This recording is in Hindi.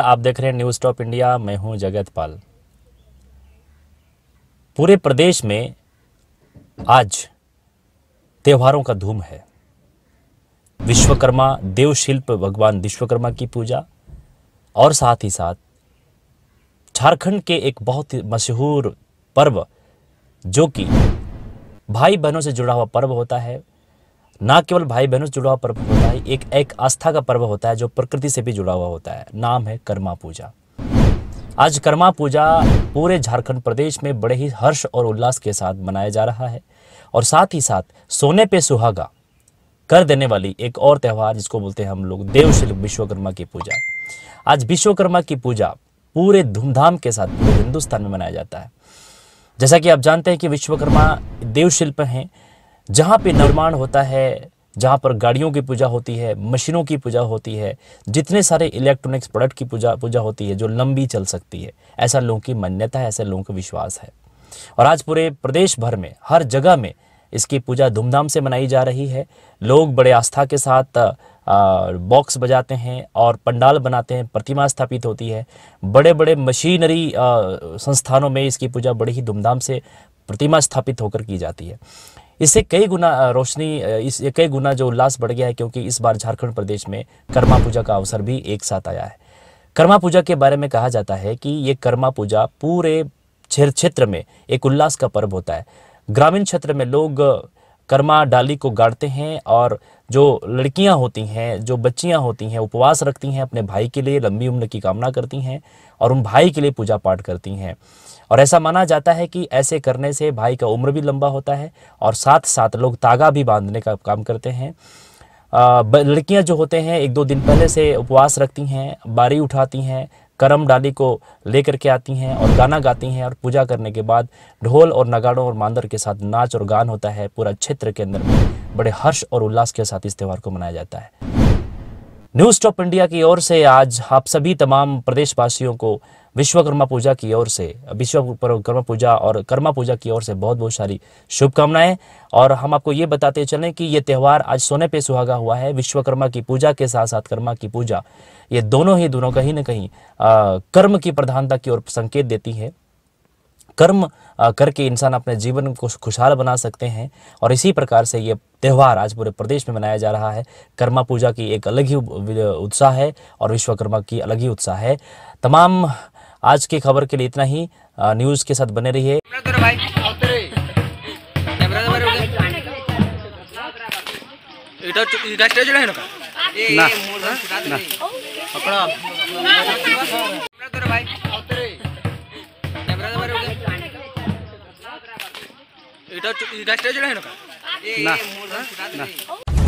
आप देख रहे हैं न्यूज़ टॉप इंडिया मैं हूं जगतपाल पूरे प्रदेश में आज त्योहारों का धूम है विश्वकर्मा देवशिल्प भगवान विश्वकर्मा की पूजा और साथ ही साथ झारखंड के एक बहुत ही मशहूर पर्व जो कि भाई बहनों से जुड़ा हुआ पर्व होता है ना केवल भाई बहनों से जुड़ा हुआ पर्व होता है एक एक आस्था का पर्व होता है जो प्रकृति से भी जुड़ा हुआ होता है नाम है कर्मा पूजा आज कर्मा पूजा पूरे झारखंड प्रदेश में बड़े ही हर्ष और उल्लास के साथ मनाया जा रहा है और साथ ही साथ सोने पे सुहागा कर देने वाली एक और त्यौहार जिसको बोलते हैं हम लोग देवशिल्प विश्वकर्मा की पूजा आज विश्वकर्मा की पूजा पूरे धूमधाम के साथ पूरे हिंदुस्तान में मनाया जाता है जैसा कि आप जानते हैं कि विश्वकर्मा देवशिल्प हैं जहाँ पे निर्माण होता है जहाँ पर गाड़ियों की पूजा होती है मशीनों की पूजा होती है जितने सारे इलेक्ट्रॉनिक्स प्रोडक्ट की पूजा पूजा होती है जो लंबी चल सकती है ऐसा लोगों की मान्यता है ऐसा लोगों का विश्वास है और आज पूरे प्रदेश भर में हर जगह में इसकी पूजा धूमधाम से मनाई जा रही है लोग बड़े आस्था के साथ बॉक्स बजाते हैं और पंडाल बनाते हैं प्रतिमा स्थापित होती है बड़े बड़े मशीनरी संस्थानों में इसकी पूजा बड़ी ही धूमधाम से प्रतिमा स्थापित होकर की जाती है इससे कई गुना रोशनी इस कई गुना जो उल्लास बढ़ गया है क्योंकि इस बार झारखंड प्रदेश में कर्मा पूजा का अवसर भी एक साथ आया है कर्मा पूजा के बारे में कहा जाता है कि ये कर्मा पूजा पूरे क्षेत्र में एक उल्लास का पर्व होता है ग्रामीण क्षेत्र में लोग कर्मा डाली को गाड़ते हैं और जो लड़कियां होती हैं जो बच्चियां होती हैं उपवास रखती हैं अपने भाई के लिए लंबी उम्र की कामना करती हैं और उन भाई के लिए पूजा पाठ करती हैं और ऐसा माना जाता है कि ऐसे करने से भाई का उम्र भी लंबा होता है और साथ साथ लोग तागा भी बांधने का काम करते हैं लड़कियां जो होते हैं एक दो दिन पहले से उपवास रखती हैं बारी उठाती हैं करम डाली को लेकर के आती हैं और गाना गाती हैं और पूजा करने के बाद ढोल और नगाड़ों और मांदर के साथ नाच और गान होता है पूरा क्षेत्र के अंदर में बड़े हर्ष और उल्लास के साथ इस त्यौहार को मनाया जाता है न्यूज़ टॉप इंडिया की ओर से आज आप सभी तमाम प्रदेशवासियों को विश्वकर्मा पूजा की ओर से विश्वकर्मा पूजा और कर्मा पूजा की ओर से बहुत बहुत सारी शुभकामनाएं और हम आपको ये बताते चलें कि ये त्यौहार आज सोने पे सुहागा हुआ है विश्वकर्मा की पूजा के साथ साथ कर्मा की पूजा ये दोनों ही दोनों कहीं ना कहीं कर्म की प्रधानता की ओर संकेत देती है कर्म करके इंसान अपने जीवन को खुशहाल बना सकते हैं और इसी प्रकार से ये त्यौहार आज पूरे प्रदेश में मनाया जा रहा है कर्मा पूजा की एक अलग ही उत्साह है और विश्वकर्मा की अलग ही उत्साह है तमाम आज की खबर के लिए इतना ही न्यूज़ के साथ बने रहिए है ना